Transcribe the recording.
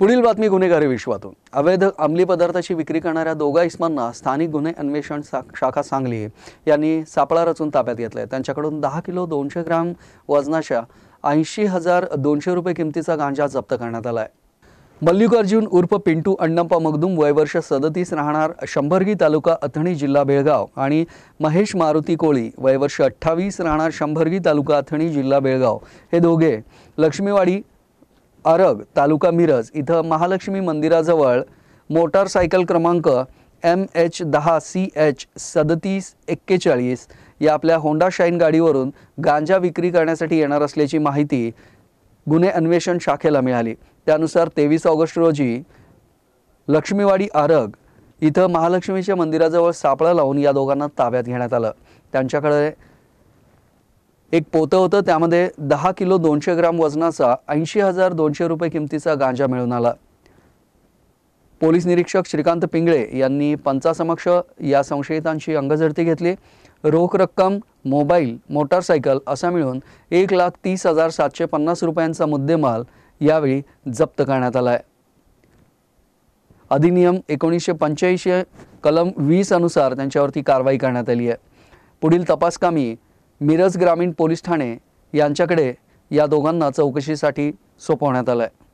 पुढील बातमी गुन्हेगारी विश्वातून अवैध अंमली पदार्थाची विक्री करणाऱ्या दोघा इस्मांना स्थानिक गुन्हे अन्वेषण शाखा सांगली यांनी सापळा रचून ताब्यात घेतलं आहे त्यांच्याकडून दहा किलो दोनशे ग्राम वजनाच्या ऐंशी हजार दोनशे रुपये किमतीचा गांजा जप्त करण्यात आला आहे मल्लिकार्जुन उर्फ पिंटू अण्णप्पा मगदूम वयवर्ष सदतीस राहणार शंभरगी तालुका अथणी जिल्हा बेळगाव आणि महेश मारुती कोळी वयवर्ष अठ्ठावीस राहणार शंभरगी तालुका अथणी जिल्हा बेळगाव हे दोघे लक्ष्मीवाडी आरग तालुका मिरज इथं महालक्ष्मी मंदिराजवळ मोटारसायकल क्रमांक एम एच दहा सी एच सदतीस एक्केचाळीस या आपल्या होंडा शाईन गाडीवरून गांजा विक्री करण्यासाठी येणार असल्याची माहिती गुन्हे अन्वेषण शाखेला मिळाली त्यानुसार तेवीस ऑगस्ट रोजी लक्ष्मीवाडी आरग इथं महालक्ष्मीच्या मंदिराजवळ सापळा लावून या दोघांना ताब्यात घेण्यात आलं त्यांच्याकडे एक पोतं होतं त्यामध्ये दहा किलो दोनशे ग्राम वजनाचा ऐंशी हजार दोनशे रुपये किमतीचा गांजा मिळून आला पोलीस निरीक्षक श्रीकांत पिंगळे यांनी पंचासमक्ष या संशयितांची अंगझडती घेतली रोख रक्कम मोबाईल मोटारसायकल असा मिळून एक लाख तीस हजार सातशे पन्नास रुपयांचा मुद्देमाल यावेळी जप्त करण्यात आला आहे अधिनियम एकोणीसशे पंच्याऐंशी कलम वीस अनुसार त्यांच्यावरती कारवाई करण्यात आली आहे पुढील तपासकामी मिरज ग्रामीण पोलीस ठाणे यांच्याकडे या दोघांना चौकशीसाठी सोपवण्यात आलं आहे